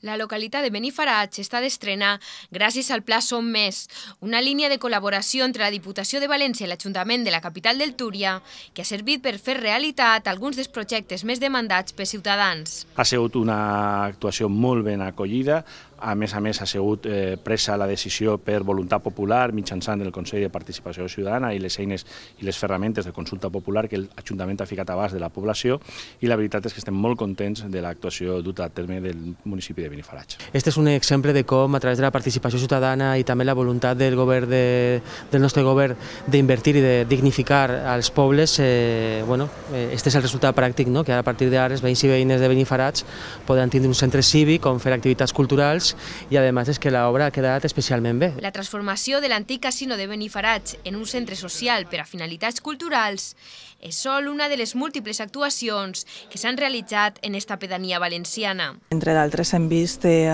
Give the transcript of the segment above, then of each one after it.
La localitat de Benifarach està d'estrenar gràcies al Pla Som Més, una línia de col·laboració entre la Diputació de València i l'Ajuntament de la capital del Túria, que ha servit per fer realitat alguns dels projectes més demandats per ciutadans. Ha sigut una actuació molt ben acollida, a més a més, ha sigut eh, presa la decisió per voluntat popular mitjançant el Consell de Participació Ciutadana i les eines i les ferramentes de consulta popular que l'Ajuntament ha ficat abast de la població i la veritat és que estem molt contents de l'actuació duta a terme del municipi de Benifarach. Este és un exemple de com a través de la participació ciutadana i també la voluntat del govern de, del nostre govern d'invertir i de dignificar als pobles, eh, bueno, eh, este és el resultat pràctic, no? que a partir d'ara els veïns i veïnes de Benifaratge poden tindre un centre cívic on fer activitats culturals frescas i además és que la obra ha quedat especialment bé. La transformació de l'antic casino de Benifarats en un centre social per a finalitats culturals és sol una de les múltiples actuacions que s'han realitzat en esta pedania valenciana. Entre d'altres hem vist eh,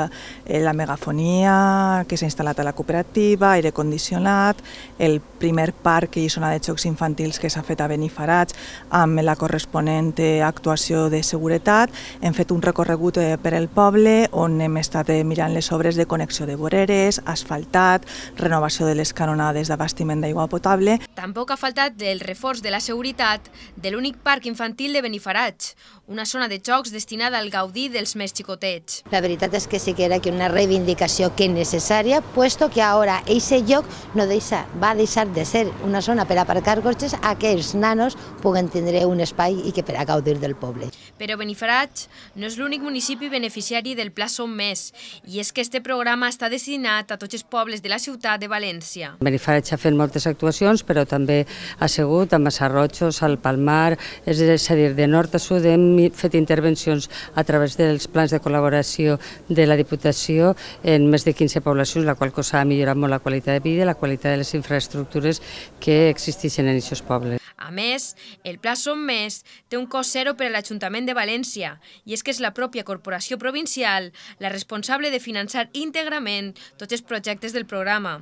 la megafonia que s'ha instal·lat a la cooperativa, aire condicionat, el primer parc i zona de xocs infantils que s'ha fet a Benifarats amb la corresponent eh, actuació de seguretat. Hem fet un recorregut eh, per el poble on hem estat mirant seguiran les obres de connexió de voreres, asfaltat, renovació de les canonades d'abastiment d'aigua potable. Tampoc ha faltat el reforç de la seguretat de l'únic parc infantil de Benifarats, una zona de jocs destinada al gaudí dels més xicotets. La veritat és que sí que era una reivindicació que necessària, puesto que ara eixe lloc no deixa, va deixar de ser una zona per aparcar cotxes a que els nanos puguen tindre un espai i que per a gaudir del poble. Però Benifarats no és l'únic municipi beneficiari del Pla Som Més i i és que este programa està destinat a tots els pobles de la ciutat de València. Benifaig ha fet moltes actuacions, però també ha segut a Massarrotxos, al Palmar, és a dir, de nord a sud hem fet intervencions a través dels plans de col·laboració de la Diputació en més de 15 poblacions, la qual cosa ha millorat molt la qualitat de vida i la qualitat de les infraestructures que existeixen en aquests pobles. A més, el Pla Som Més té un cost zero per a l'Ajuntament de València i és que és la pròpia corporació provincial la responsable de finançar íntegrament tots els projectes del programa.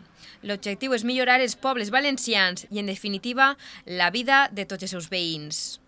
L'objectiu és millorar els pobles valencians i, en definitiva, la vida de tots els seus veïns.